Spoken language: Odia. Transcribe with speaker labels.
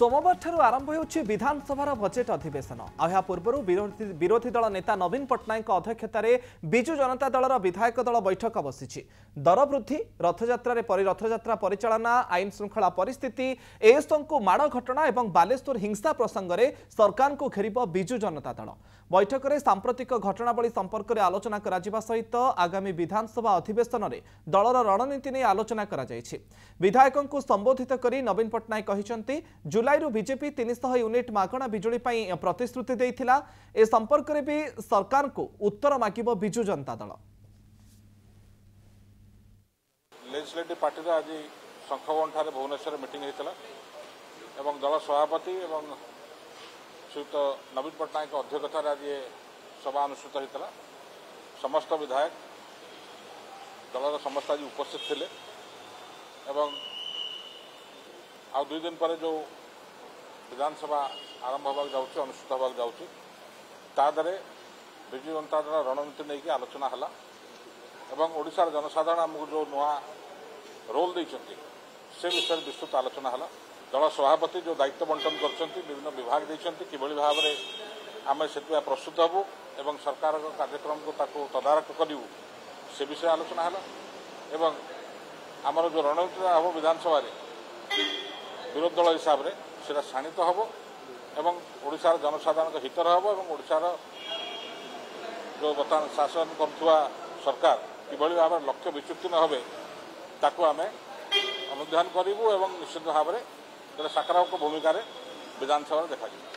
Speaker 1: ସୋମବାରଠାରୁ ଆରମ୍ଭ ହେଉଛି ବିଧାନସଭାର ବଜେଟ୍ ଅଧିବେଶନ ଆଉ ଏହା ପୂର୍ବରୁ ବିରୋଧୀ ଦଳ ନେତା ନବୀନ ପଟ୍ଟନାୟକଙ୍କ ଅଧ୍ୟକ୍ଷତାରେ ବିଜୁ ଜନତା ଦଳର ବିଧାୟକ ଦଳ ବୈଠକ ବସିଛି ଦର ବୃଦ୍ଧି ରଥଯାତ୍ରାରେ ରଥଯାତ୍ରା ପରିଚାଳନା ଆଇନ ଶୃଙ୍ଖଳା ପରିସ୍ଥିତି ଏଏସ୍ଓଙ୍କୁ ମାଡ଼ ଘଟଣା ଏବଂ ବାଲେଶ୍ୱର ହିଂସା ପ୍ରସଙ୍ଗରେ ସରକାରଙ୍କୁ ଘେରିବ ବିଜୁ ଜନତା ଦଳ ବୈଠକରେ ସାମ୍ପ୍ରତିକ ଘଟଣାବଳୀ ସମ୍ପର୍କରେ ଆଲୋଚନା କରାଯିବା ସହିତ ଆଗାମୀ ବିଧାନସଭା ଅଧିବେଶନରେ ଦଳର ରଣନୀତି ନେଇ ଆଲୋଚନା କରାଯାଇଛି ବିଧାୟକଙ୍କୁ ସମ୍ବୋଧିତ କରି ନବୀନ ପଟ୍ଟନାୟକ କହିଛନ୍ତି ଜୁଲାଇ जुलाई विजेपी तीन शह यूनिट मगणा विजुपी प्रतिश्रुति ए संपर्क में भी सरकार को उत्तर माग विजु जनता दल
Speaker 2: लेजिस्लेटिव पार्टी आज शखभवन ठीक भुवनेश्वर मीटिंग होता एवं दल सभापति एवं श्रीयुक्त नवीन पट्टनायक अध्यक्षतार आज सभा अनुषित होता समस्त विधायक दलर समस्त आज उपस्थित थे एवं आ दुई दिन पर जो ବିଧାନସଭା ଆରମ୍ଭ ହେବାକୁ ଯାଉଛି ଅନୁଷ୍ଠିତ ହେବାକୁ ଯାଉଛି ତା ଦେହରେ ବିଜୁ ଜନତା ଦଳ ରଣନୀତି ନେଇକି ଆଲୋଚନା ହେଲା ଏବଂ ଓଡ଼ିଶାର ଜନସାଧାରଣ ଆମକୁ ଯେଉଁ ନୂଆ ରୋଲ୍ ଦେଇଛନ୍ତି ସେ ବିଷୟରେ ବିସ୍ତୃତ ଆଲୋଚନା ହେଲା ଦଳ ସଭାପତି ଯେଉଁ ଦାୟିତ୍ୱ ବଣ୍ଟନ କରିଛନ୍ତି ବିଭିନ୍ନ ବିଭାଗ ଦେଇଛନ୍ତି କିଭଳି ଭାବରେ ଆମେ ସେଥିପାଇଁ ପ୍ରସ୍ତୁତ ହେବୁ ଏବଂ ସରକାରଙ୍କ କାର୍ଯ୍ୟକ୍ରମକୁ ତାକୁ ତଦାରଖ କରିବୁ ସେ ବିଷୟରେ ଆଲୋଚନା ହେଲା ଏବଂ ଆମର ଯେଉଁ ରଣନୀତି ହେବ ବିଧାନସଭାରେ ବିରୋଧୀ ଦଳ ହିସାବରେ সেটা শাଣିত হব এবং ଓଡ଼ିଶାର ଜନସାଧାରଣଙ୍କ ହିତରେ ହେବ ଏବଂ ଓଡ଼ିଶାର ଯେଉଁ ବର୍ତ୍ତମାନ ଶାସନ କରୁଥିବା ସରକାର କିଭଳି ଭାବରେ ଲକ୍ଷ୍ୟ ବିଚ୍ୟୁତି ନ ହେବେ ତାକୁ ଆମେ ଅନୁଧ୍ୟାନ କରିବୁ ଏବଂ ନିଶ୍ଚିତ ଭାବରେ ଜଣେ ସକାରାତ୍ମକ ଭୂମିକାରେ ବିଧାନସଭାରେ ଦେଖାଯିବ